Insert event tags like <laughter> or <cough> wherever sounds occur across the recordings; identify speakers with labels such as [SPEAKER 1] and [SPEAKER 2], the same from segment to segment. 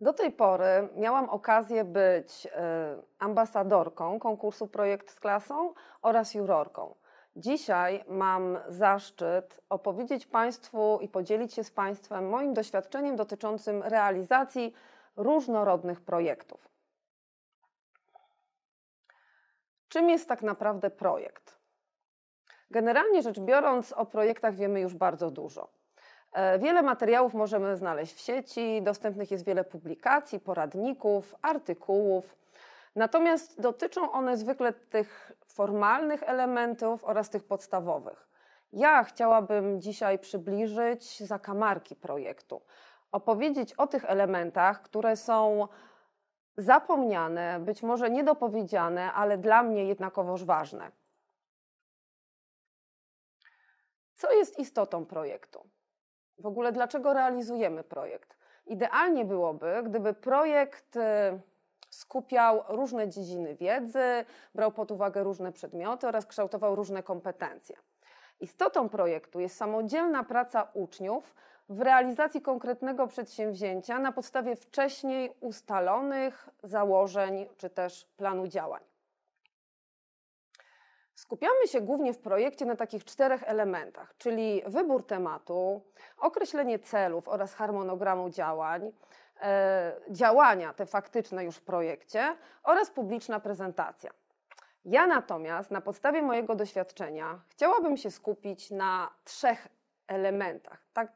[SPEAKER 1] Do tej pory miałam okazję być y, ambasadorką konkursu Projekt z klasą oraz jurorką. Dzisiaj mam zaszczyt opowiedzieć Państwu i podzielić się z Państwem moim doświadczeniem dotyczącym realizacji różnorodnych projektów. Czym jest tak naprawdę projekt? Generalnie rzecz biorąc, o projektach wiemy już bardzo dużo. E, wiele materiałów możemy znaleźć w sieci, dostępnych jest wiele publikacji, poradników, artykułów. Natomiast dotyczą one zwykle tych formalnych elementów oraz tych podstawowych. Ja chciałabym dzisiaj przybliżyć zakamarki projektu, opowiedzieć o tych elementach, które są zapomniane, być może niedopowiedziane, ale dla mnie jednakowoż ważne. Co jest istotą projektu? w ogóle dlaczego realizujemy projekt. Idealnie byłoby, gdyby projekt y, skupiał różne dziedziny wiedzy, brał pod uwagę różne przedmioty oraz kształtował różne kompetencje. Istotą projektu jest samodzielna praca uczniów w realizacji konkretnego przedsięwzięcia na podstawie wcześniej ustalonych założeń czy też planu działań. Skupiamy się głównie w projekcie na takich czterech elementach, czyli wybór tematu, określenie celów oraz harmonogramu działań, e, działania te faktyczne już w projekcie oraz publiczna prezentacja. Ja natomiast na podstawie mojego doświadczenia chciałabym się skupić na trzech elementach. Tak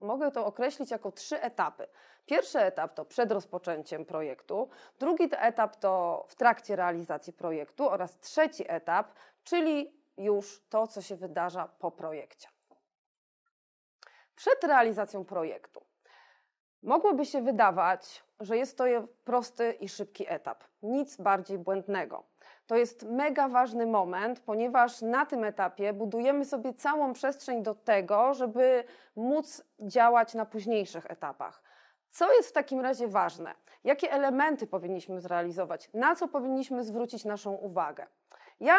[SPEAKER 1] mogę to określić jako trzy etapy. Pierwszy etap to przed rozpoczęciem projektu, drugi etap to w trakcie realizacji projektu oraz trzeci etap czyli już to, co się wydarza po projekcie. Przed realizacją projektu mogłoby się wydawać, że jest to prosty i szybki etap, nic bardziej błędnego. To jest mega ważny moment, ponieważ na tym etapie budujemy sobie całą przestrzeń do tego, żeby móc działać na późniejszych etapach. Co jest w takim razie ważne? Jakie elementy powinniśmy zrealizować? Na co powinniśmy zwrócić naszą uwagę? Ja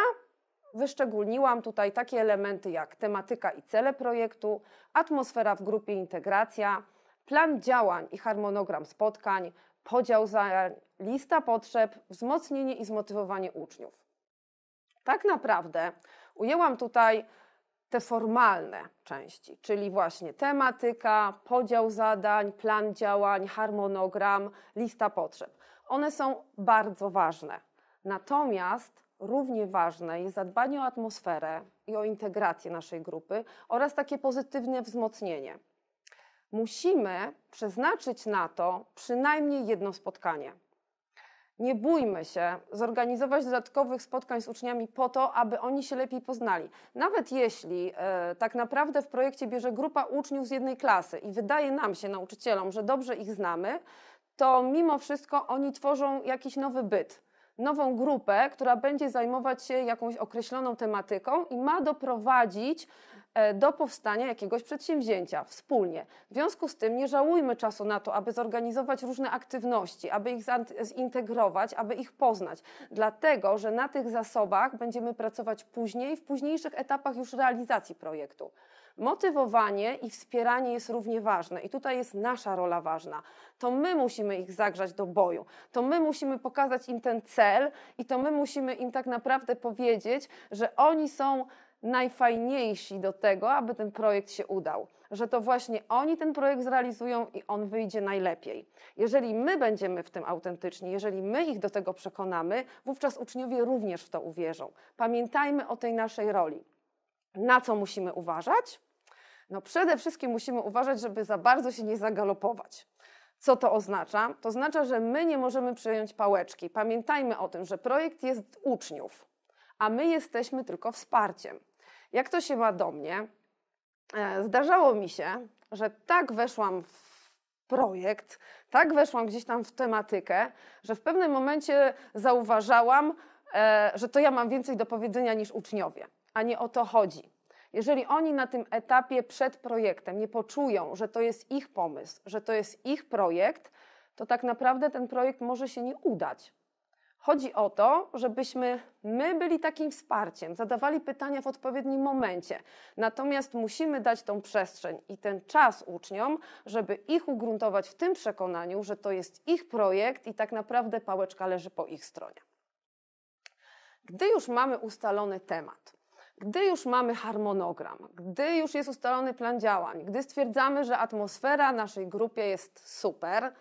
[SPEAKER 1] Wyszczególniłam tutaj takie elementy jak tematyka i cele projektu, atmosfera w grupie integracja, plan działań i harmonogram spotkań, podział zadań, lista potrzeb, wzmocnienie i zmotywowanie uczniów. Tak naprawdę ujęłam tutaj te formalne części, czyli właśnie tematyka, podział zadań, plan działań, harmonogram, lista potrzeb. One są bardzo ważne. Natomiast równie ważne jest zadbanie o atmosferę i o integrację naszej grupy oraz takie pozytywne wzmocnienie. Musimy przeznaczyć na to przynajmniej jedno spotkanie. Nie bójmy się zorganizować dodatkowych spotkań z uczniami po to, aby oni się lepiej poznali. Nawet jeśli e, tak naprawdę w projekcie bierze grupa uczniów z jednej klasy i wydaje nam się, nauczycielom, że dobrze ich znamy, to mimo wszystko oni tworzą jakiś nowy byt nową grupę, która będzie zajmować się jakąś określoną tematyką i ma doprowadzić e, do powstania jakiegoś przedsięwzięcia wspólnie. W związku z tym nie żałujmy czasu na to, aby zorganizować różne aktywności, aby ich zintegrować, aby ich poznać, dlatego że na tych zasobach będziemy pracować później, w późniejszych etapach już realizacji projektu. Motywowanie i wspieranie jest równie ważne i tutaj jest nasza rola ważna. To my musimy ich zagrzać do boju, to my musimy pokazać im ten cel i to my musimy im tak naprawdę powiedzieć, że oni są najfajniejsi do tego, aby ten projekt się udał, że to właśnie oni ten projekt zrealizują i on wyjdzie najlepiej. Jeżeli my będziemy w tym autentyczni, jeżeli my ich do tego przekonamy, wówczas uczniowie również w to uwierzą. Pamiętajmy o tej naszej roli. Na co musimy uważać? No przede wszystkim musimy uważać, żeby za bardzo się nie zagalopować. Co to oznacza? To oznacza, że my nie możemy przejąć pałeczki. Pamiętajmy o tym, że projekt jest uczniów, a my jesteśmy tylko wsparciem. Jak to się ma do mnie? E, zdarzało mi się, że tak weszłam w projekt, tak weszłam gdzieś tam w tematykę, że w pewnym momencie zauważałam, e, że to ja mam więcej do powiedzenia niż uczniowie a nie o to chodzi. Jeżeli oni na tym etapie przed projektem nie poczują, że to jest ich pomysł, że to jest ich projekt, to tak naprawdę ten projekt może się nie udać. Chodzi o to, żebyśmy my byli takim wsparciem, zadawali pytania w odpowiednim momencie. Natomiast musimy dać tą przestrzeń i ten czas uczniom, żeby ich ugruntować w tym przekonaniu, że to jest ich projekt i tak naprawdę pałeczka leży po ich stronie. Gdy już mamy ustalony temat, gdy już mamy harmonogram, gdy już jest ustalony plan działań, gdy stwierdzamy, że atmosfera naszej grupie jest super,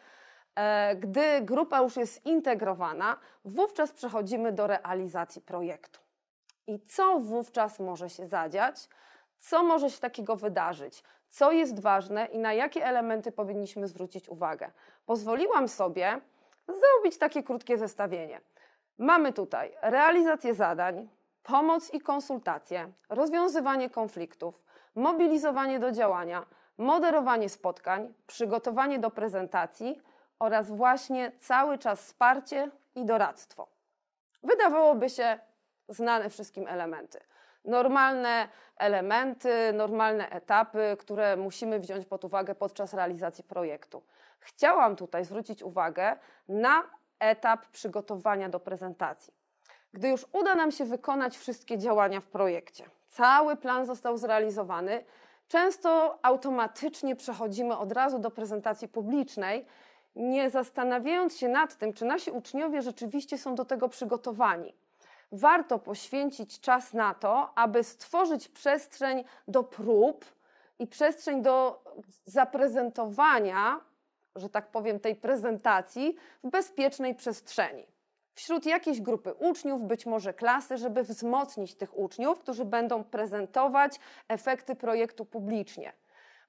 [SPEAKER 1] e, gdy grupa już jest integrowana, wówczas przechodzimy do realizacji projektu. I co wówczas może się zadziać? Co może się takiego wydarzyć? Co jest ważne i na jakie elementy powinniśmy zwrócić uwagę? Pozwoliłam sobie zrobić takie krótkie zestawienie. Mamy tutaj realizację zadań, pomoc i konsultacje, rozwiązywanie konfliktów, mobilizowanie do działania, moderowanie spotkań, przygotowanie do prezentacji oraz właśnie cały czas wsparcie i doradztwo. Wydawałoby się znane wszystkim elementy. Normalne elementy, normalne etapy, które musimy wziąć pod uwagę podczas realizacji projektu. Chciałam tutaj zwrócić uwagę na etap przygotowania do prezentacji gdy już uda nam się wykonać wszystkie działania w projekcie. Cały plan został zrealizowany. Często automatycznie przechodzimy od razu do prezentacji publicznej, nie zastanawiając się nad tym, czy nasi uczniowie rzeczywiście są do tego przygotowani. Warto poświęcić czas na to, aby stworzyć przestrzeń do prób i przestrzeń do zaprezentowania, że tak powiem, tej prezentacji w bezpiecznej przestrzeni wśród jakiejś grupy uczniów, być może klasy, żeby wzmocnić tych uczniów, którzy będą prezentować efekty projektu publicznie.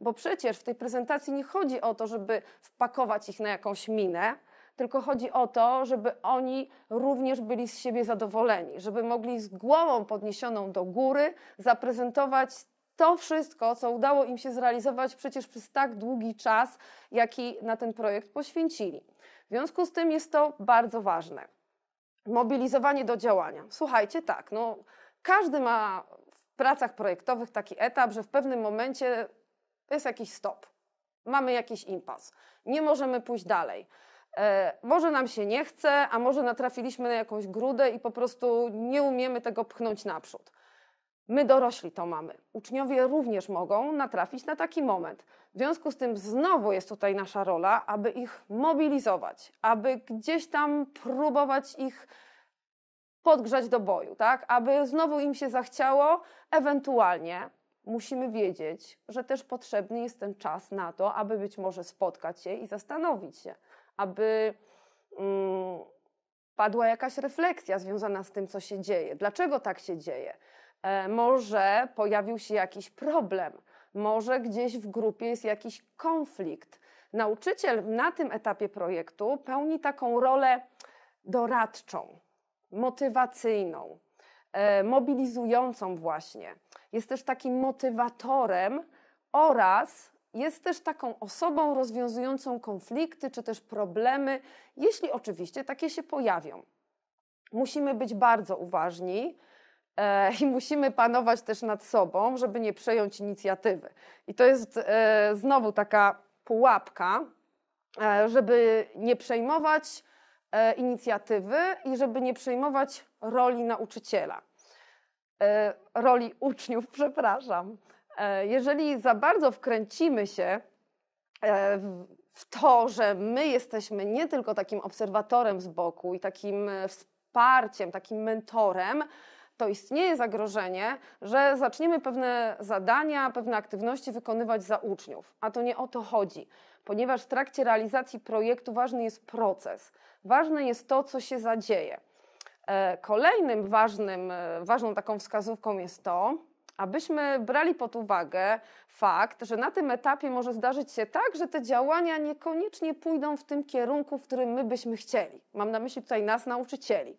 [SPEAKER 1] Bo przecież w tej prezentacji nie chodzi o to, żeby wpakować ich na jakąś minę, tylko chodzi o to, żeby oni również byli z siebie zadowoleni, żeby mogli z głową podniesioną do góry zaprezentować to wszystko, co udało im się zrealizować przecież przez tak długi czas, jaki na ten projekt poświęcili. W związku z tym jest to bardzo ważne mobilizowanie do działania. Słuchajcie, tak, no, każdy ma w pracach projektowych taki etap, że w pewnym momencie jest jakiś stop, mamy jakiś impas, nie możemy pójść dalej. E, może nam się nie chce, a może natrafiliśmy na jakąś grudę i po prostu nie umiemy tego pchnąć naprzód. My dorośli to mamy. Uczniowie również mogą natrafić na taki moment. W związku z tym znowu jest tutaj nasza rola, aby ich mobilizować, aby gdzieś tam próbować ich podgrzać do boju, tak? Aby znowu im się zachciało, ewentualnie musimy wiedzieć, że też potrzebny jest ten czas na to, aby być może spotkać się i zastanowić się, aby mm, padła jakaś refleksja związana z tym, co się dzieje, dlaczego tak się dzieje. E, może pojawił się jakiś problem, może gdzieś w grupie jest jakiś konflikt. Nauczyciel na tym etapie projektu pełni taką rolę doradczą, motywacyjną, e, mobilizującą, właśnie. Jest też takim motywatorem oraz jest też taką osobą rozwiązującą konflikty czy też problemy, jeśli oczywiście takie się pojawią. Musimy być bardzo uważni, E, <laughs> i musimy panować też nad sobą, żeby nie przejąć inicjatywy. I to jest e, znowu taka pułapka, e, żeby nie przejmować inicjatywy i żeby nie przejmować roli nauczyciela, roli uczniów, <laughs> przepraszam. Jeżeli za bardzo wkręcimy się w to, że my jesteśmy nie tylko takim obserwatorem z boku i takim wsparciem, takim mentorem, to istnieje zagrożenie, że zaczniemy pewne zadania, pewne aktywności wykonywać za uczniów. A to nie o to chodzi, ponieważ w trakcie realizacji projektu ważny jest proces, ważne jest to, co się zadzieje. E, kolejnym ważnym, e, ważną taką wskazówką jest to, abyśmy brali pod uwagę fakt, że na tym etapie może zdarzyć się tak, że te działania niekoniecznie pójdą w tym kierunku, w którym my byśmy chcieli. Mam na myśli tutaj nas, nauczycieli.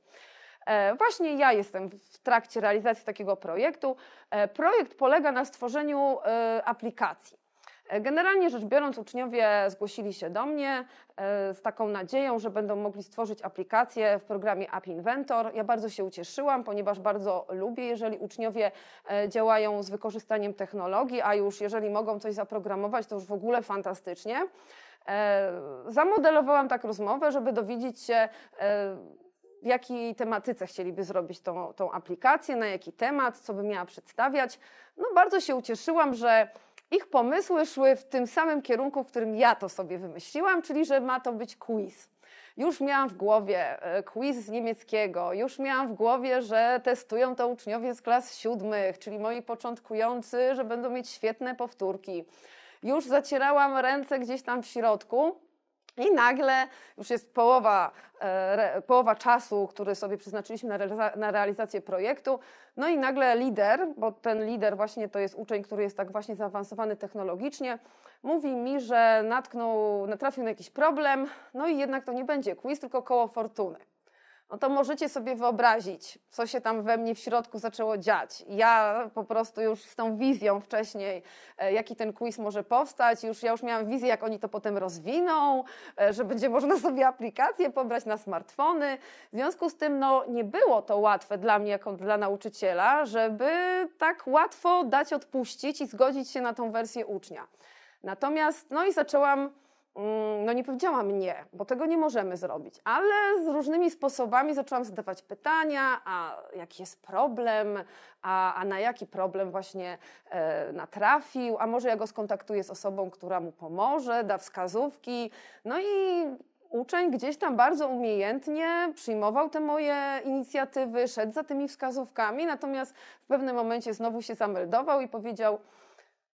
[SPEAKER 1] E, właśnie ja jestem w trakcie realizacji takiego projektu. E, projekt polega na stworzeniu e, aplikacji. Generalnie rzecz biorąc, uczniowie zgłosili się do mnie z taką nadzieją, że będą mogli stworzyć aplikację w programie App Inventor. Ja bardzo się ucieszyłam, ponieważ bardzo lubię, jeżeli uczniowie działają z wykorzystaniem technologii, a już jeżeli mogą coś zaprogramować, to już w ogóle fantastycznie. Zamodelowałam tak rozmowę, żeby dowiedzieć się, w jakiej tematyce chcieliby zrobić tą, tą aplikację, na jaki temat, co by miała przedstawiać. No bardzo się ucieszyłam, że ich pomysły szły w tym samym kierunku, w którym ja to sobie wymyśliłam, czyli że ma to być quiz. Już miałam w głowie e, quiz z niemieckiego, już miałam w głowie, że testują to uczniowie z klas siódmych, czyli moi początkujący, że będą mieć świetne powtórki. Już zacierałam ręce gdzieś tam w środku, i nagle już jest połowa, e, połowa czasu, który sobie przeznaczyliśmy na, na, realizację projektu. No i nagle lider, bo ten lider właśnie to jest uczeń, który jest tak właśnie zaawansowany technologicznie, mówi mi, że natknął, natrafił na jakiś problem, no i jednak to nie będzie quiz, tylko koło fortuny no to możecie sobie wyobrazić, co się tam we mnie w środku zaczęło dziać. Ja po prostu już z tą wizją wcześniej, e, jaki ten quiz może powstać, już ja już miałam wizję, jak oni to potem rozwiną, e, że będzie można <laughs> sobie aplikację pobrać na smartfony. W związku z tym no, nie było to łatwe dla mnie, jako dla nauczyciela, żeby tak łatwo dać odpuścić i zgodzić się na tą wersję ucznia. Natomiast, no i zaczęłam Mm, no nie powiedziałam nie, bo tego nie możemy zrobić, ale z różnymi sposobami zaczęłam zadawać pytania, a jaki jest problem, a, a na jaki problem właśnie e, natrafił, a może ja go skontaktuję z osobą, która mu pomoże, da wskazówki. No i uczeń gdzieś tam bardzo umiejętnie przyjmował te moje inicjatywy, szedł za tymi wskazówkami, natomiast w pewnym momencie znowu się zameldował i powiedział,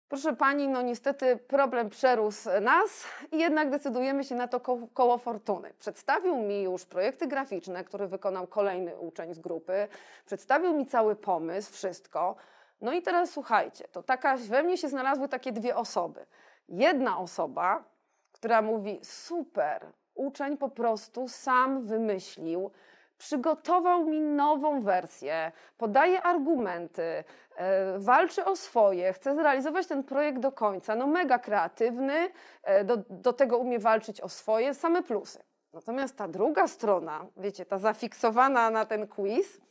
[SPEAKER 1] Proszę Pani, no niestety problem przerósł nas i jednak decydujemy się na to ko koło fortuny. Przedstawił mi już projekty graficzne, które wykonał kolejny uczeń z grupy, przedstawił mi cały pomysł, wszystko. No i teraz słuchajcie, to taka, we mnie się znalazły takie dwie osoby. Jedna osoba, która mówi super, uczeń po prostu sam wymyślił, przygotował mi nową wersję, podaje argumenty, e, walczy o swoje, chce zrealizować ten projekt do końca. No mega kreatywny, e, do, do tego umie walczyć o swoje, same plusy. Natomiast ta druga strona, wiecie, ta zafiksowana na ten quiz,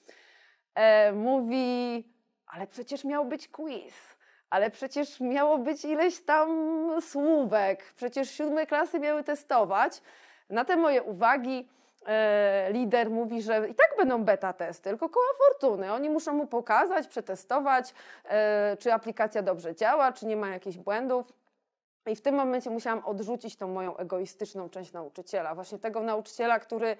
[SPEAKER 1] e, mówi, ale przecież miał być quiz, ale przecież miało być ileś tam słówek, przecież siódme klasy miały testować. Na te moje uwagi E, lider mówi, że i tak będą beta testy, tylko koła fortuny. Oni muszą mu pokazać, przetestować, e, czy aplikacja dobrze działa, czy nie ma jakichś błędów. I w tym momencie musiałam odrzucić tą moją egoistyczną część nauczyciela, właśnie tego nauczyciela, który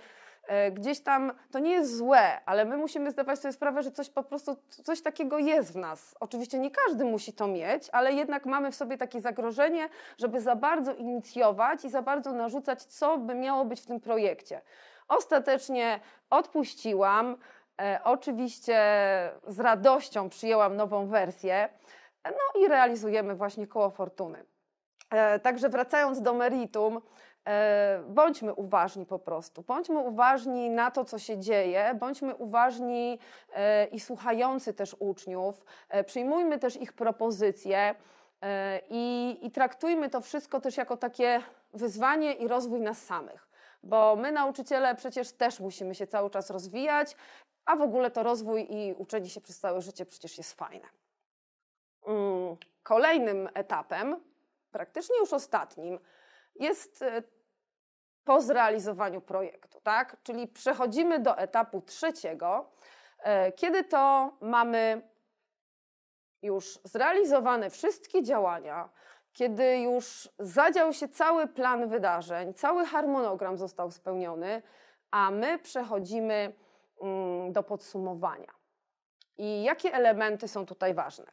[SPEAKER 1] e, gdzieś tam to nie jest złe, ale my musimy zdawać sobie sprawę, że coś po prostu coś takiego jest w nas. Oczywiście nie każdy musi to mieć, ale jednak mamy w sobie takie zagrożenie, żeby za bardzo inicjować i za bardzo narzucać, co by miało być w tym projekcie. Ostatecznie odpuściłam. E, oczywiście z radością przyjęłam nową wersję. E, no i realizujemy właśnie koło fortuny. E, także wracając do meritum, bądźmy uważni po prostu. Bądźmy uważni na to, co się dzieje, bądźmy uważni i słuchający też uczniów, przyjmujmy też ich propozycje i, i traktujmy to wszystko też jako takie wyzwanie i rozwój nas samych bo my, nauczyciele, przecież też musimy się cały czas rozwijać, a w ogóle to rozwój i uczenie się przez całe życie przecież jest fajne. Mm, kolejnym etapem, praktycznie już ostatnim, jest e, po zrealizowaniu projektu, tak? Czyli przechodzimy do etapu trzeciego, e, kiedy to mamy już zrealizowane wszystkie działania, kiedy już zadział się cały plan wydarzeń, cały harmonogram został spełniony, a my przechodzimy mm, do podsumowania. I jakie elementy są tutaj ważne?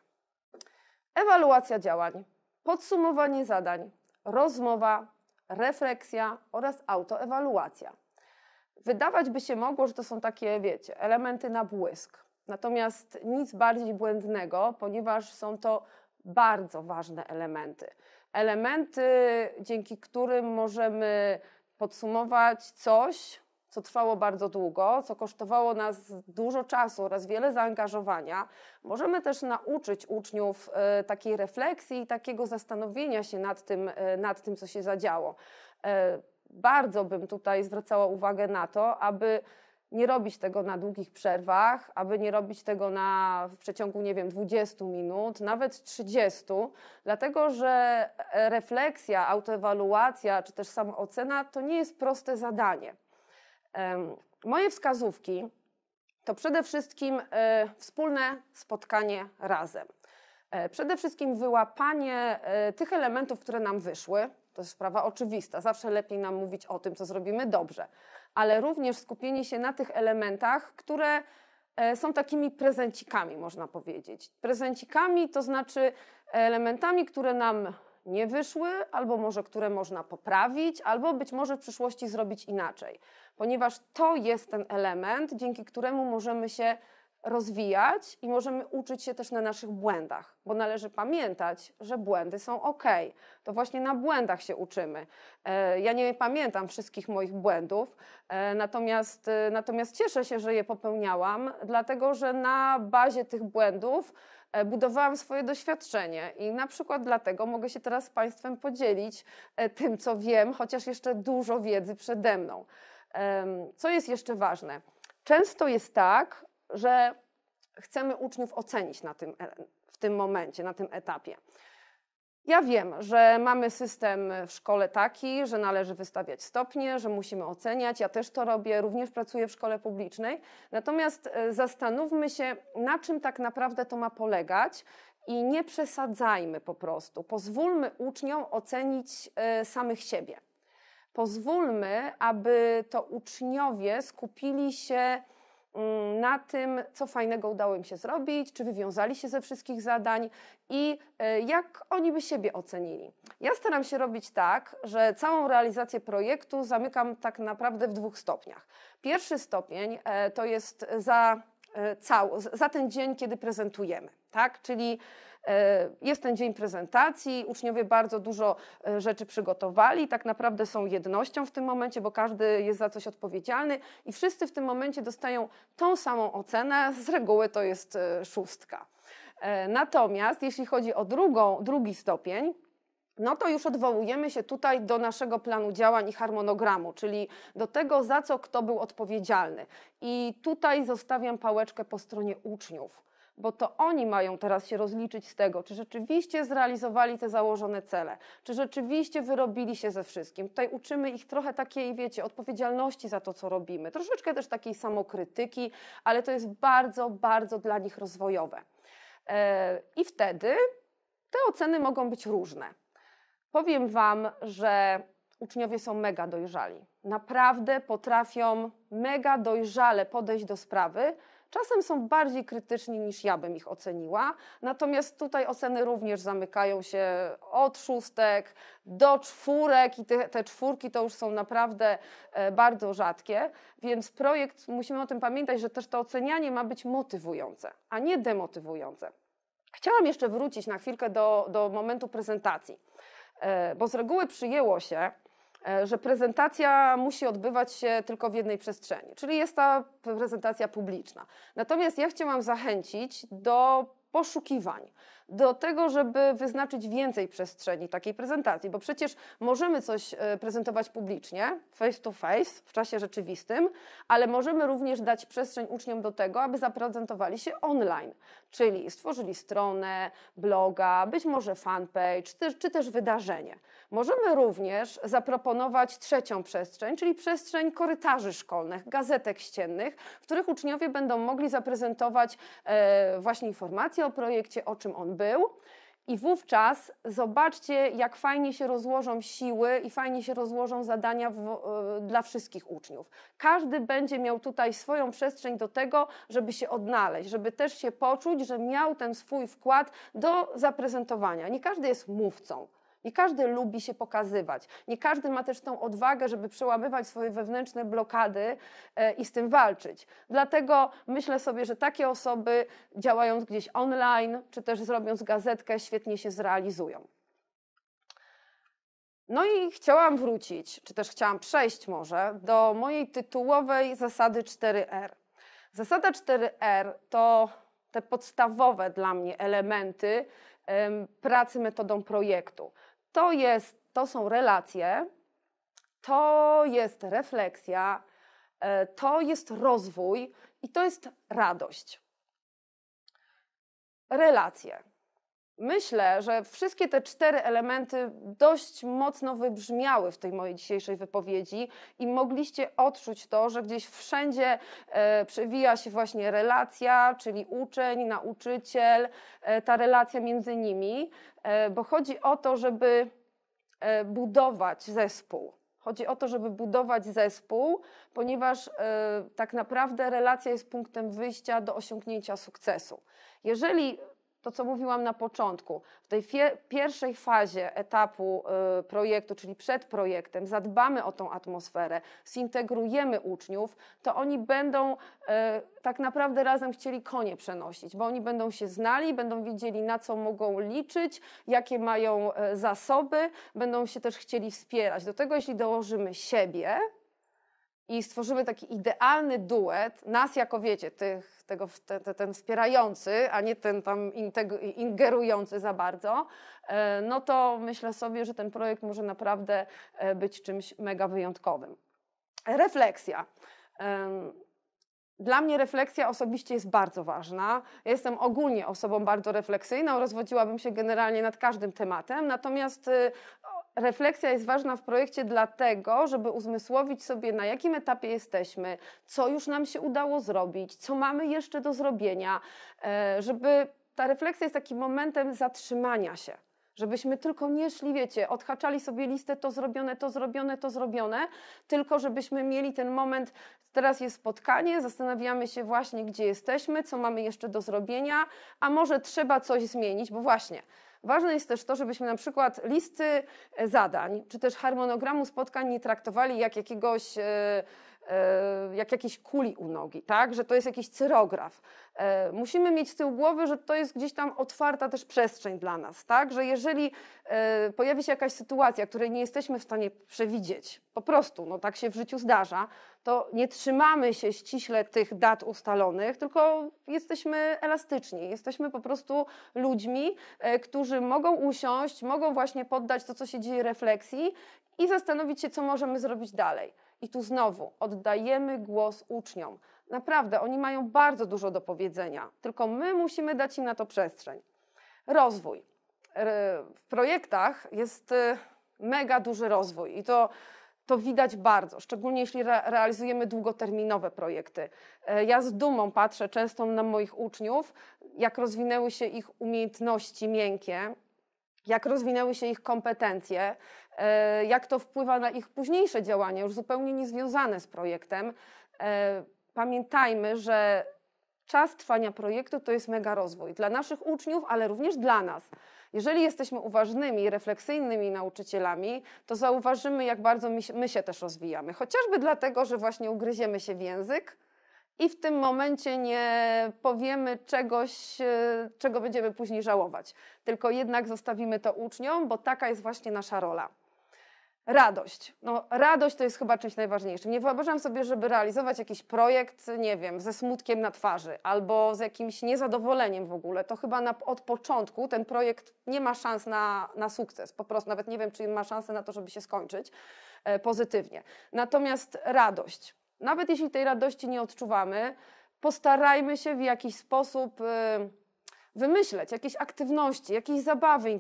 [SPEAKER 1] Ewaluacja działań, podsumowanie zadań, rozmowa, refleksja oraz autoewaluacja. Wydawać by się mogło, że to są takie, wiecie, elementy na błysk. Natomiast nic bardziej błędnego, ponieważ są to bardzo ważne elementy. Elementy, dzięki którym możemy podsumować coś, co trwało bardzo długo, co kosztowało nas dużo czasu oraz wiele zaangażowania. Możemy też nauczyć uczniów e, takiej refleksji i takiego zastanowienia się nad tym, e, nad tym co się zadziało. E, bardzo bym tutaj zwracała uwagę na to, aby nie robić tego na długich przerwach, aby nie robić tego na, w przeciągu, nie wiem, 20 minut, nawet 30, dlatego że e, refleksja, autoewaluacja czy też samoocena to nie jest proste zadanie. Moje wskazówki to przede wszystkim e, wspólne spotkanie razem. E, przede wszystkim wyłapanie tych elementów, które nam wyszły, to jest sprawa oczywista. Zawsze lepiej nam mówić o tym, co zrobimy dobrze ale również skupienie się na tych elementach, które e, są takimi prezencikami, można powiedzieć. Prezencikami to znaczy elementami, które nam nie wyszły, albo może które można poprawić, albo być może w przyszłości zrobić inaczej, ponieważ to jest ten element, dzięki któremu możemy się rozwijać i możemy uczyć się też na naszych błędach, bo należy pamiętać, że błędy są ok. To właśnie na błędach się uczymy. E, ja nie pamiętam wszystkich moich błędów, e, natomiast, e, natomiast cieszę się, że je popełniałam, dlatego że na bazie tych błędów budowałam swoje doświadczenie i na przykład dlatego mogę się teraz z Państwem podzielić tym, co wiem, chociaż jeszcze dużo wiedzy przede mną. Co jest jeszcze ważne? Często jest tak, że chcemy uczniów ocenić na tym, e, w tym momencie, na tym etapie. Ja wiem, że mamy system w szkole taki, że należy wystawiać stopnie, że musimy oceniać. Ja też to robię, również pracuję w szkole publicznej. Natomiast e, zastanówmy się, na czym tak naprawdę to ma polegać i nie przesadzajmy po prostu. Pozwólmy uczniom ocenić e, samych siebie. Pozwólmy, aby to uczniowie skupili się Mm, na tym, co fajnego udało im się zrobić, czy wywiązali się ze wszystkich zadań i e, jak oni by siebie ocenili. Ja staram się robić tak, że całą realizację projektu zamykam tak naprawdę w dwóch stopniach. Pierwszy stopień e, to jest za, e, za ten dzień, kiedy prezentujemy, tak? czyli E, jest ten dzień prezentacji, uczniowie bardzo dużo e, rzeczy przygotowali, tak naprawdę są jednością w tym momencie, bo każdy jest za coś odpowiedzialny i wszyscy w tym momencie dostają tą samą ocenę, z reguły to jest e, szóstka. Natomiast jeśli chodzi o drugą, drugi stopień, no to już odwołujemy się tutaj do naszego planu działań i harmonogramu, czyli do tego, za co kto był odpowiedzialny. I tutaj zostawiam pałeczkę po stronie uczniów bo to oni mają teraz się rozliczyć z tego, czy rzeczywiście zrealizowali te założone cele, czy rzeczywiście wyrobili się ze wszystkim. Tutaj uczymy ich trochę takiej, wiecie, odpowiedzialności za to, co robimy, troszeczkę też takiej samokrytyki, ale to jest bardzo, bardzo dla nich rozwojowe. E, I wtedy te oceny mogą być różne. Powiem Wam, że uczniowie są mega dojrzali. Naprawdę potrafią mega dojrzale podejść do sprawy, Czasem są bardziej krytyczni niż ja bym ich oceniła, natomiast tutaj oceny również zamykają się od szóstek do czwórek i te, te czwórki to już są naprawdę e, bardzo rzadkie, więc projekt, musimy o tym pamiętać, że też to ocenianie ma być motywujące, a nie demotywujące. Chciałam jeszcze wrócić na chwilkę do, do momentu prezentacji, e, bo z reguły przyjęło się, E, że prezentacja musi odbywać się tylko w jednej przestrzeni, czyli jest ta prezentacja publiczna. Natomiast ja chciałam zachęcić do poszukiwań do tego, żeby wyznaczyć więcej przestrzeni takiej prezentacji, bo przecież możemy coś e, prezentować publicznie, face to face, w czasie rzeczywistym, ale możemy również dać przestrzeń uczniom do tego, aby zaprezentowali się online, czyli stworzyli stronę, bloga, być może fanpage, czy też wydarzenie. Możemy również zaproponować trzecią przestrzeń, czyli przestrzeń korytarzy szkolnych, gazetek ściennych, w których uczniowie będą mogli zaprezentować e, właśnie informacje o projekcie, o czym on był. I wówczas zobaczcie, jak fajnie się rozłożą siły i fajnie się rozłożą zadania w, e, dla wszystkich uczniów. Każdy będzie miał tutaj swoją przestrzeń do tego, żeby się odnaleźć, żeby też się poczuć, że miał ten swój wkład do zaprezentowania. Nie każdy jest mówcą, nie każdy lubi się pokazywać. Nie każdy ma też tą odwagę, żeby przełamywać swoje wewnętrzne blokady e, i z tym walczyć. Dlatego myślę sobie, że takie osoby działając gdzieś online, czy też zrobiąc gazetkę, świetnie się zrealizują. No i chciałam wrócić, czy też chciałam przejść może, do mojej tytułowej zasady 4R. Zasada 4R to te podstawowe dla mnie elementy pracy metodą projektu. To, jest, to są relacje, to jest refleksja, e, to jest rozwój i to jest radość. Relacje. Myślę, że wszystkie te cztery elementy dość mocno wybrzmiały w tej mojej dzisiejszej wypowiedzi i mogliście odczuć to, że gdzieś wszędzie e, przewija się właśnie relacja, czyli uczeń, nauczyciel, e, ta relacja między nimi, e, bo chodzi o to, żeby e, budować zespół. Chodzi o to, żeby budować zespół, ponieważ e, tak naprawdę relacja jest punktem wyjścia do osiągnięcia sukcesu. Jeżeli to, co mówiłam na początku, w tej pierwszej fazie etapu y, projektu, czyli przed projektem, zadbamy o tą atmosferę, zintegrujemy uczniów, to oni będą y, tak naprawdę razem chcieli konie przenosić, bo oni będą się znali, będą wiedzieli, na co mogą liczyć, jakie mają y, zasoby, będą się też chcieli wspierać. Do tego, jeśli dołożymy siebie, i stworzymy taki idealny duet, nas jako wiecie, tych, tego, te, te, ten wspierający, a nie ten tam ingerujący za bardzo, e, no to myślę sobie, że ten projekt może naprawdę e, być czymś mega wyjątkowym. Refleksja. Dla mnie refleksja osobiście jest bardzo ważna. jestem ogólnie osobą bardzo refleksyjną, rozwodziłabym się generalnie nad każdym tematem, natomiast e, refleksja jest ważna w projekcie dlatego, żeby uzmysłowić sobie, na jakim etapie jesteśmy, co już nam się udało zrobić, co mamy jeszcze do zrobienia, e, żeby ta refleksja jest takim momentem zatrzymania się. Żebyśmy tylko nie szli, wiecie, odhaczali sobie listę to zrobione, to zrobione, to zrobione, tylko żebyśmy mieli ten moment, teraz jest spotkanie, zastanawiamy się właśnie, gdzie jesteśmy, co mamy jeszcze do zrobienia, a może trzeba coś zmienić, bo właśnie Ważne jest też to, żebyśmy na przykład listy e, zadań, czy też harmonogramu spotkań nie traktowali jak jakiegoś. Yy, E, jak jakiejś kuli u nogi, tak? że to jest jakiś cyrograf. E, musimy mieć z tyłu głowy, że to jest gdzieś tam otwarta też przestrzeń dla nas, tak? że jeżeli e, pojawi się jakaś sytuacja, której nie jesteśmy w stanie przewidzieć, po prostu, no tak się w życiu zdarza, to nie trzymamy się ściśle tych dat ustalonych, tylko jesteśmy elastyczni, jesteśmy po prostu ludźmi, którzy mogą usiąść, mogą właśnie poddać to, co się dzieje refleksji i zastanowić się, co możemy zrobić dalej. I tu znowu oddajemy głos uczniom. Naprawdę, oni mają bardzo dużo do powiedzenia, tylko my musimy dać im na to przestrzeń. Rozwój. E, w projektach jest e, mega duży rozwój i to, to widać bardzo, szczególnie jeśli re realizujemy długoterminowe projekty. E, ja z dumą patrzę często na moich uczniów, jak rozwinęły się ich umiejętności miękkie, jak rozwinęły się ich kompetencje, e, jak to wpływa na ich późniejsze działanie, już zupełnie niezwiązane z projektem. E, pamiętajmy, że czas trwania projektu to jest mega rozwój dla naszych uczniów, ale również dla nas. Jeżeli jesteśmy uważnymi, refleksyjnymi nauczycielami, to zauważymy, jak bardzo my się też rozwijamy. Chociażby dlatego, że właśnie ugryziemy się w język, i w tym momencie nie powiemy czegoś, e, czego będziemy później żałować, tylko jednak zostawimy to uczniom, bo taka jest właśnie nasza rola. Radość. No, radość to jest chyba czymś najważniejszym. Nie wyobrażam sobie, żeby realizować jakiś projekt, nie wiem, ze smutkiem na twarzy albo z jakimś niezadowoleniem w ogóle. To chyba na, od początku ten projekt nie ma szans na, na sukces. Po prostu nawet nie wiem, czy ma szansę na to, żeby się skończyć e, pozytywnie. Natomiast radość. Nawet jeśli tej radości nie odczuwamy, postarajmy się w jakiś sposób. Yy, wymyśleć jakieś aktywności, jakieś zabawy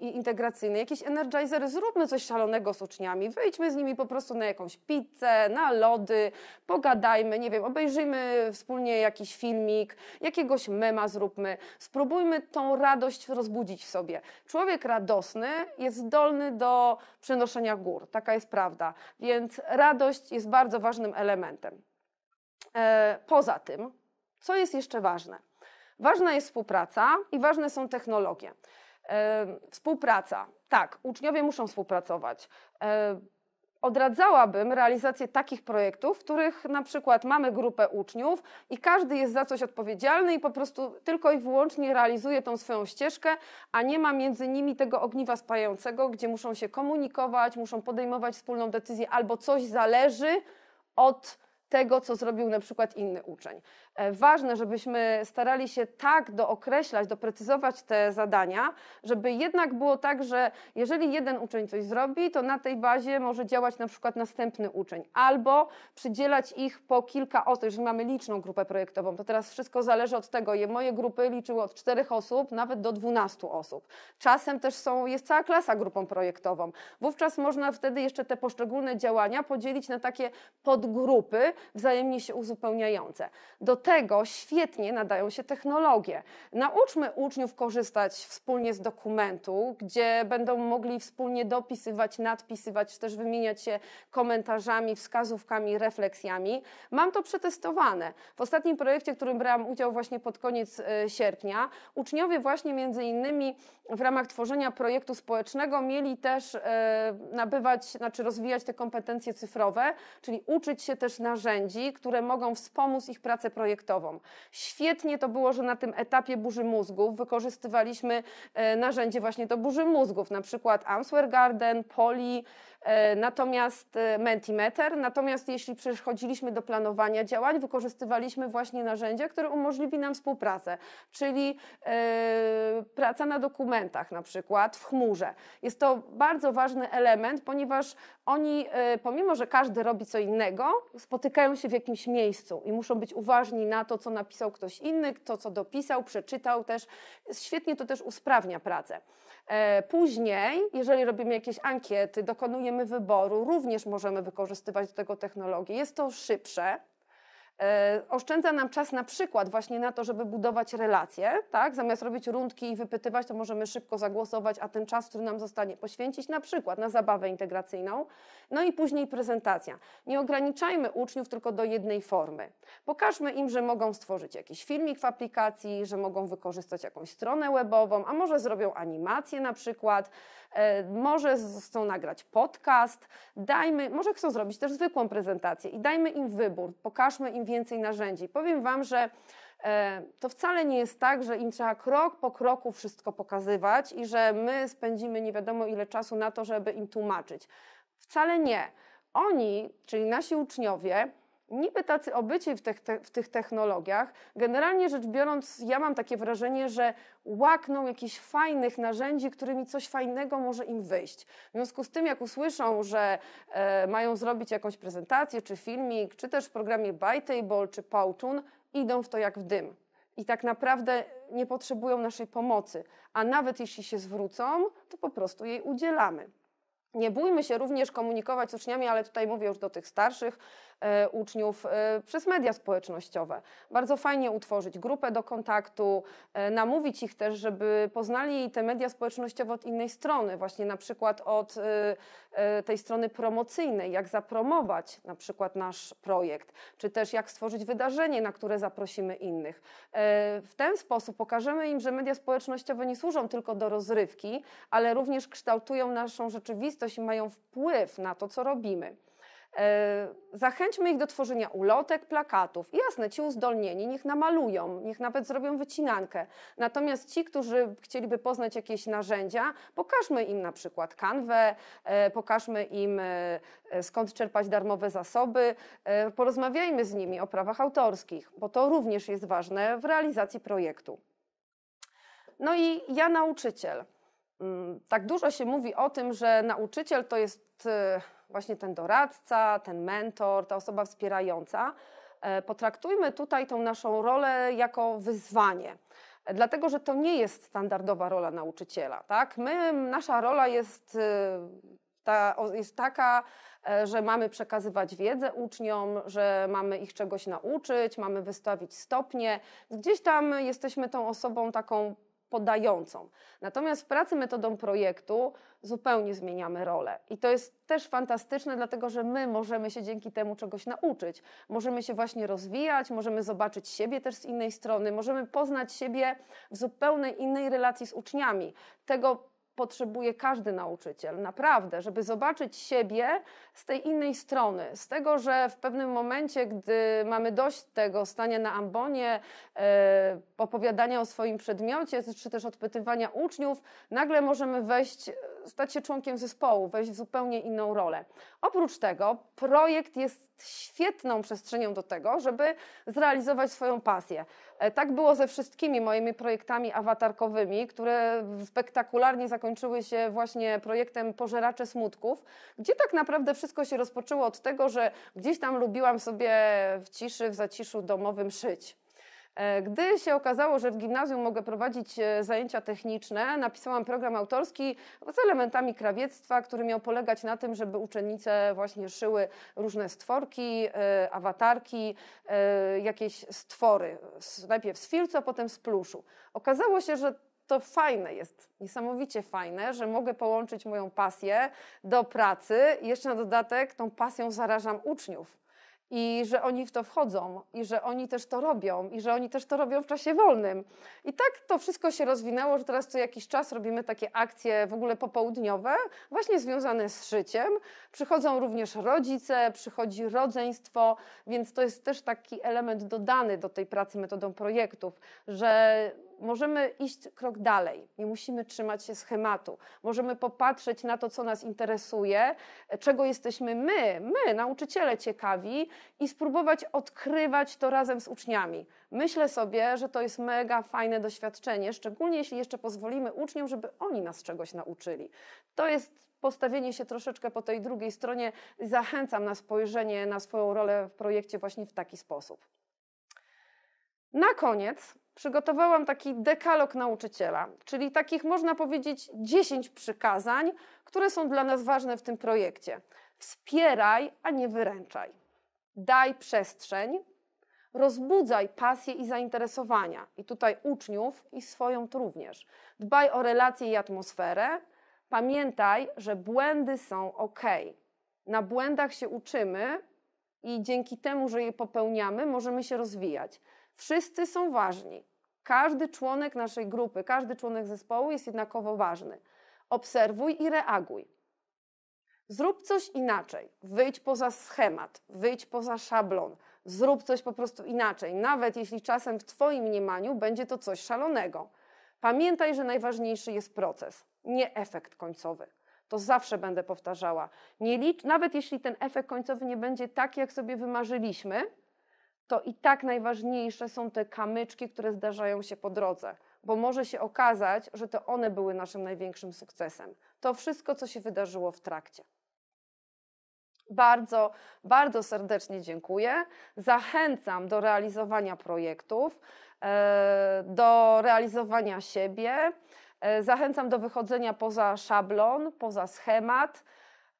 [SPEAKER 1] integracyjne, jakieś energizery, zróbmy coś szalonego z uczniami, wyjdźmy z nimi po prostu na jakąś pizzę, na lody, pogadajmy, nie wiem, obejrzyjmy wspólnie jakiś filmik, jakiegoś mema zróbmy, spróbujmy tą radość rozbudzić w sobie. Człowiek radosny jest zdolny do przenoszenia gór, taka jest prawda, więc radość jest bardzo ważnym elementem. E, poza tym, co jest jeszcze ważne? Ważna jest współpraca i ważne są technologie. E, współpraca. Tak, uczniowie muszą współpracować e, odradzałabym realizację takich projektów, w których na przykład mamy grupę uczniów i każdy jest za coś odpowiedzialny i po prostu tylko i wyłącznie realizuje tą swoją ścieżkę, a nie ma między nimi tego ogniwa spajającego, gdzie muszą się komunikować, muszą podejmować wspólną decyzję albo coś zależy od tego, co zrobił na przykład inny uczeń. E, ważne, żebyśmy starali się tak dookreślać, doprecyzować te zadania, żeby jednak było tak, że jeżeli jeden uczeń coś zrobi, to na tej bazie może działać na przykład następny uczeń, albo przydzielać ich po kilka osób, jeżeli mamy liczną grupę projektową, to teraz wszystko zależy od tego, je moje grupy liczyły od czterech osób, nawet do dwunastu osób. Czasem też są, jest cała klasa grupą projektową. Wówczas można wtedy jeszcze te poszczególne działania podzielić na takie podgrupy wzajemnie się uzupełniające. Do tego świetnie nadają się technologie. Nauczmy uczniów korzystać wspólnie z dokumentu, gdzie będą mogli wspólnie dopisywać, nadpisywać, też wymieniać się komentarzami, wskazówkami, refleksjami. Mam to przetestowane. W ostatnim projekcie, w którym brałam udział właśnie pod koniec y, sierpnia, uczniowie właśnie między innymi w ramach tworzenia projektu społecznego mieli też y, nabywać, znaczy rozwijać te kompetencje cyfrowe, czyli uczyć się też narzędzi, które mogą wspomóc ich pracę projektową projektową. Świetnie to było, że na tym etapie burzy mózgów wykorzystywaliśmy e, narzędzie właśnie do burzy mózgów, na przykład Answer Garden, Poli, e, natomiast e, Mentimeter. Natomiast jeśli przechodziliśmy do planowania działań, wykorzystywaliśmy właśnie narzędzia, które umożliwi nam współpracę, czyli praca na dokumentach na przykład w chmurze. Jest to bardzo ważny element, ponieważ oni, pomimo że każdy robi co innego, spotykają się w jakimś miejscu i muszą być uważni uwagi na to, co napisał ktoś inny, to, co dopisał, przeczytał też. Świetnie to też usprawnia pracę. E, później, jeżeli robimy jakieś ankiety, dokonujemy wyboru, również możemy wykorzystywać do tego technologię. Jest to szybsze, e, oszczędza nam czas na przykład właśnie na to, żeby budować relacje, tak? Zamiast robić rundki i wypytywać, to możemy szybko zagłosować, a ten czas, który nam zostanie, poświęcić na przykład na zabawę integracyjną no i później prezentacja. Nie ograniczajmy uczniów tylko do jednej formy. Pokażmy im, że mogą stworzyć jakiś filmik w aplikacji, że mogą wykorzystać jakąś stronę webową, a może zrobią animację na przykład, e, może chcą nagrać podcast, dajmy, może chcą zrobić też zwykłą prezentację i dajmy im wybór, pokażmy im więcej narzędzi. Powiem Wam, że e, to wcale nie jest tak, że im trzeba krok po kroku wszystko pokazywać i że my spędzimy nie wiadomo ile czasu na to, żeby im tłumaczyć. Wcale nie. Oni, czyli nasi uczniowie, niby tacy obyci w tych, te, w tych technologiach, generalnie rzecz biorąc, ja mam takie wrażenie, że łakną jakichś fajnych narzędzi, którymi coś fajnego może im wyjść. W związku z tym, jak usłyszą, że e, mają zrobić jakąś prezentację, czy filmik, czy też w programie Bytable, czy Pouchun, idą w to jak w dym. I tak naprawdę nie potrzebują naszej pomocy, a nawet jeśli się zwrócą, to po prostu jej udzielamy. Nie bójmy się również komunikować z uczniami, ale tutaj mówię już do tych starszych, E, uczniów e, przez media społecznościowe. Bardzo fajnie utworzyć grupę do kontaktu, e, namówić ich też, żeby poznali te media społecznościowe od innej strony, właśnie na przykład od tej strony promocyjnej, jak zapromować na przykład nasz projekt, czy też jak stworzyć wydarzenie, na które zaprosimy innych. W ten sposób pokażemy im, że media społecznościowe nie służą tylko do rozrywki, ale również kształtują naszą rzeczywistość i mają wpływ na to, co robimy. E, zachęćmy ich do tworzenia ulotek, plakatów. Jasne, ci uzdolnieni niech namalują, niech nawet zrobią wycinankę. Natomiast ci, którzy chcieliby poznać jakieś narzędzia, pokażmy im na przykład kanwę, e, pokażmy im e, skąd czerpać darmowe zasoby, porozmawiajmy z nimi o prawach autorskich, bo to również jest ważne w realizacji projektu. No i ja nauczyciel. Mm, tak dużo się mówi o tym, że nauczyciel to jest właśnie ten doradca, ten mentor, ta osoba wspierająca. E, potraktujmy tutaj tą naszą rolę jako wyzwanie. E, dlatego, że to nie jest standardowa rola nauczyciela. Tak? My, nasza rola jest y, ta, jest taka, e, że mamy przekazywać wiedzę uczniom, że mamy ich czegoś nauczyć, mamy wystawić stopnie. Gdzieś tam jesteśmy tą osobą taką podającą. Natomiast w pracy metodą projektu zupełnie zmieniamy rolę. I to jest też fantastyczne, dlatego że my możemy się dzięki temu czegoś nauczyć. Możemy się właśnie rozwijać, możemy zobaczyć siebie też z innej strony, możemy poznać siebie w zupełnie innej relacji z uczniami. Tego potrzebuje każdy nauczyciel, naprawdę, żeby zobaczyć siebie z tej innej strony, z tego, że w pewnym momencie, gdy mamy dość tego stania na ambonie, e, opowiadania o swoim przedmiocie, czy też odpytywania uczniów, nagle możemy wejść stać się członkiem zespołu, wejść w zupełnie inną rolę. Oprócz tego projekt jest świetną przestrzenią do tego, żeby zrealizować swoją pasję. E, tak było ze wszystkimi moimi projektami awatarkowymi, które spektakularnie zakończyły się właśnie projektem Pożeracze Smutków, gdzie tak naprawdę wszystko się rozpoczęło od tego, że gdzieś tam lubiłam sobie w ciszy, w zaciszu domowym szyć. E, gdy się okazało, że w gimnazjum mogę prowadzić e, zajęcia techniczne, napisałam program autorski z elementami krawiectwa, który miał polegać na tym, żeby uczennice właśnie szyły różne stworki, e, awatarki, jakieś stwory. Najpierw z filcu, a potem z pluszu. Okazało się, że to fajne jest, niesamowicie fajne, że mogę połączyć moją pasję do pracy i jeszcze na dodatek tą pasją zarażam uczniów i że oni w to wchodzą, i że oni też to robią, i że oni też to robią w czasie wolnym. I tak to wszystko się rozwinęło, że teraz co jakiś czas robimy takie akcje w ogóle popołudniowe, właśnie związane z szyciem. Przychodzą również rodzice, przychodzi rodzeństwo, więc to jest też taki element dodany do tej pracy metodą projektów, że możemy iść krok dalej, nie musimy trzymać się schematu. Możemy popatrzeć na to, co nas interesuje, czego jesteśmy my, my, nauczyciele ciekawi, i spróbować odkrywać to razem z uczniami. Myślę sobie, że to jest mega fajne doświadczenie, szczególnie jeśli jeszcze pozwolimy uczniom, żeby oni nas czegoś nauczyli. To jest postawienie się troszeczkę po tej drugiej stronie. Zachęcam na spojrzenie na swoją rolę w projekcie właśnie w taki sposób. Na koniec przygotowałam taki dekalog nauczyciela, czyli takich można powiedzieć 10 przykazań, które są dla nas ważne w tym projekcie. Wspieraj, a nie wyręczaj. Daj przestrzeń, rozbudzaj pasję i zainteresowania, i tutaj uczniów i swoją również. Dbaj o relacje i atmosferę. Pamiętaj, że błędy są ok. Na błędach się uczymy i dzięki temu, że je popełniamy, możemy się rozwijać. Wszyscy są ważni. Każdy członek naszej grupy, każdy członek zespołu jest jednakowo ważny. Obserwuj i reaguj. Zrób coś inaczej. Wyjdź poza schemat, wyjdź poza szablon. Zrób coś po prostu inaczej, nawet jeśli czasem w Twoim mniemaniu będzie to coś szalonego. Pamiętaj, że najważniejszy jest proces, nie efekt końcowy. To zawsze będę powtarzała. Nie licz, nawet jeśli ten efekt końcowy nie będzie taki, jak sobie wymarzyliśmy, to i tak najważniejsze są te kamyczki, które zdarzają się po drodze, bo może się okazać, że to one były naszym największym sukcesem. To wszystko, co się wydarzyło w trakcie. Bardzo, bardzo serdecznie dziękuję. Zachęcam do realizowania projektów, e, do realizowania siebie. E, zachęcam do wychodzenia poza szablon, poza schemat.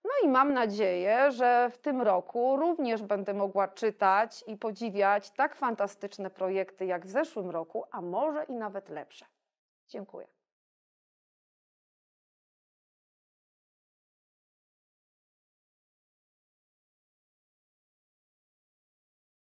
[SPEAKER 1] No i mam nadzieję, że w tym roku również będę mogła czytać i podziwiać tak fantastyczne projekty jak w zeszłym roku, a może i nawet lepsze. Dziękuję.